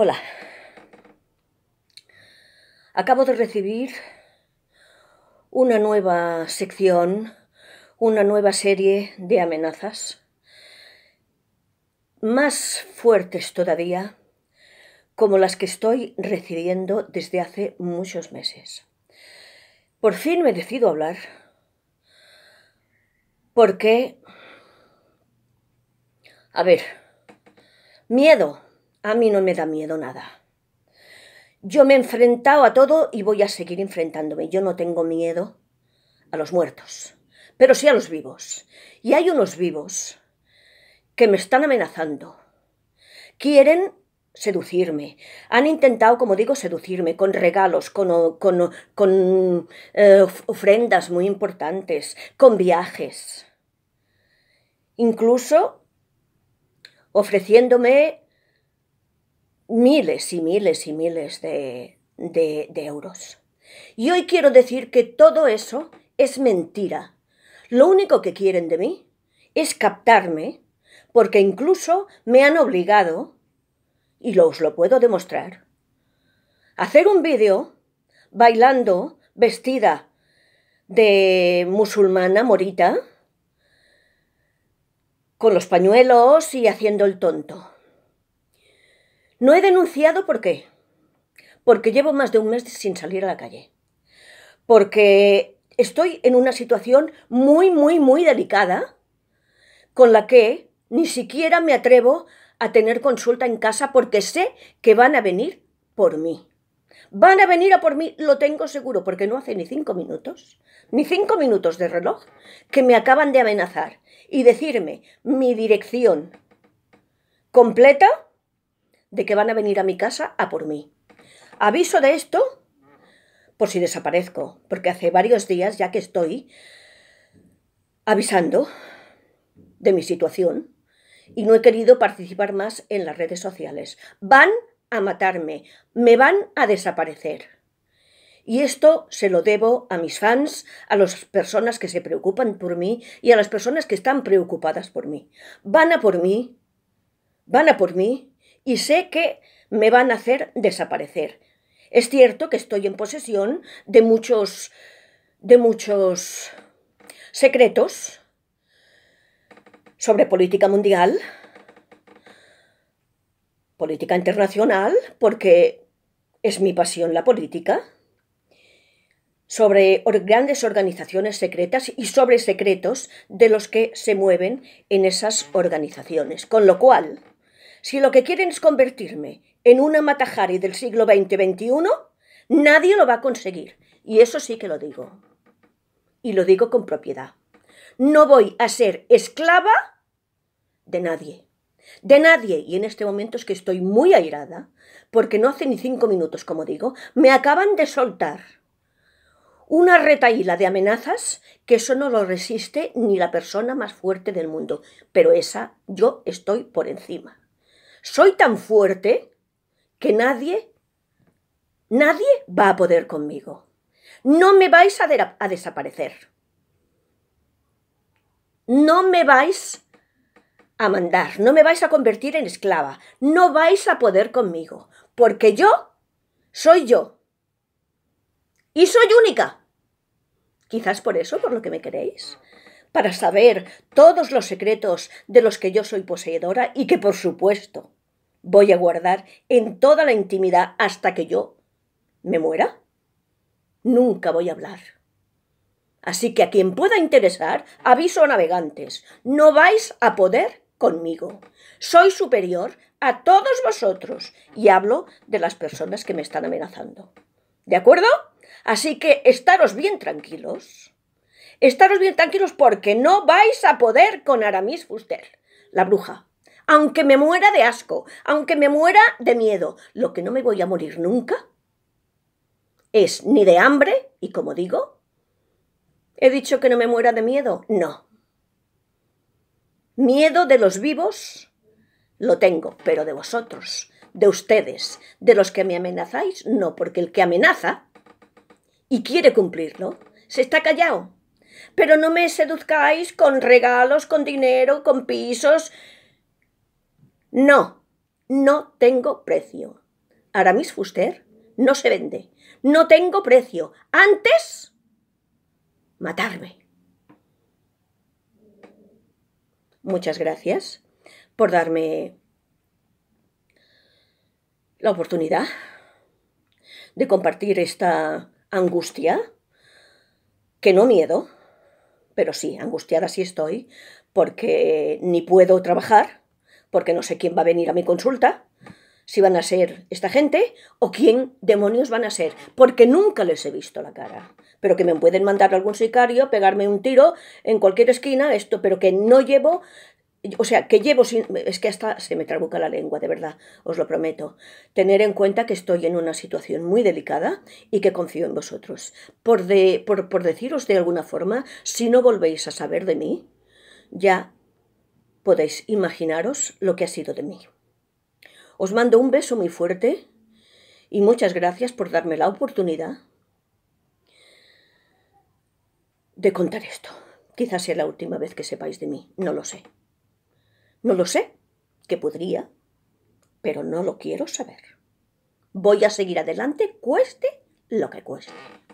Hola. Acabo de recibir una nueva sección, una nueva serie de amenazas, más fuertes todavía, como las que estoy recibiendo desde hace muchos meses. Por fin me decido a hablar, porque, a ver, miedo a mí no me da miedo nada. Yo me he enfrentado a todo y voy a seguir enfrentándome. Yo no tengo miedo a los muertos, pero sí a los vivos. Y hay unos vivos que me están amenazando. Quieren seducirme. Han intentado, como digo, seducirme con regalos, con, eh, ofrendas muy importantes, con viajes. Incluso ofreciéndome miles y miles y miles de, de, euros. Y hoy quiero decir que todo eso es mentira. Lo único que quieren de mí es captarme, porque incluso me han obligado, y os lo puedo demostrar, a hacer un vídeo bailando vestida de musulmana morita, con los pañuelos y haciendo el tonto. No he denunciado por qué. Porque llevo más de un mes sin salir a la calle. Porque estoy en una situación muy, muy, muy delicada con la que ni siquiera me atrevo a tener consulta en casa porque sé que van a venir por mí. Van a venir a por mí, lo tengo seguro, porque no hace ni cinco minutos, ni cinco minutos de reloj, que me acaban de amenazar y decirme mi dirección completa de que van a venir a mi casa a por mí. Aviso de esto por si desaparezco, porque hace varios días ya que estoy avisando de mi situación y no he querido participar más en las redes sociales. Van a matarme, me van a desaparecer. Y esto se lo debo a mis fans, a las personas que se preocupan por mí y a las personas que están preocupadas por mí. Van a por mí, van a por mí y sé que me van a hacer desaparecer. Es cierto que estoy en posesión de muchos de muchos secretos sobre política mundial, política internacional, porque es mi pasión la política, sobre grandes organizaciones secretas y sobre secretos de los que se mueven en esas organizaciones. Con lo cual, si lo que quieren es convertirme en una Matajari del siglo XX-XXI, nadie lo va a conseguir. Y eso sí que lo digo. Y lo digo con propiedad. No voy a ser esclava de nadie. De nadie. Y en este momento es que estoy muy airada, porque no hace ni cinco minutos, como digo, me acaban de soltar una retaíla de amenazas que eso no lo resiste ni la persona más fuerte del mundo. Pero esa yo estoy por encima soy tan fuerte que nadie, nadie va a poder conmigo. No me vais a, a desaparecer. No me vais a mandar, no me vais a convertir en esclava, no vais a poder conmigo, porque yo soy yo. Y soy única. Quizás por eso, por lo que me queréis, para saber todos los secretos de los que yo soy poseedora y que por supuesto voy a guardar en toda la intimidad hasta que yo me muera? Nunca voy a hablar. Así que a quien pueda interesar, aviso a navegantes, no vais a poder conmigo. Soy superior a todos vosotros y hablo de las personas que me están amenazando. ¿De acuerdo? Así que estaros bien tranquilos. Estaros bien tranquilos porque no vais a poder con Aramis Fuster, la bruja aunque me muera de asco, aunque me muera de miedo, lo que no me voy a morir nunca es ni de hambre, y como digo, he dicho que no me muera de miedo, no. Miedo de los vivos lo tengo, pero de vosotros, de ustedes, de los que me amenazáis, no, porque el que amenaza y quiere cumplirlo, se está callado. Pero no me seduzcáis con regalos, con dinero, con pisos, no, no tengo precio. Aramis Fuster no se vende. No tengo precio. Antes, matarme. Muchas gracias por darme la oportunidad de compartir esta angustia, que no miedo, pero sí, angustiada sí estoy, porque ni puedo trabajar, porque no sé quién va a venir a mi consulta, si van a ser esta gente o quién demonios van a ser, porque nunca les he visto la cara. Pero que me pueden mandar algún sicario, pegarme un tiro en cualquier esquina, esto, pero que no llevo o sea, que llevo sin, es que hasta se me trabuca la lengua, de verdad, os lo prometo. Tener en cuenta que estoy en una situación muy delicada y que confío en vosotros. Por, de, por deciros de alguna forma, si no volvéis a saber de mí, ya podéis imaginaros lo que ha sido de mí. Os mando un beso muy fuerte y muchas gracias por darme la oportunidad de contar esto. Quizás sea la última vez que sepáis de mí, no lo sé. No lo sé, que podría, pero no lo quiero saber. Voy a seguir adelante, cueste lo que cueste.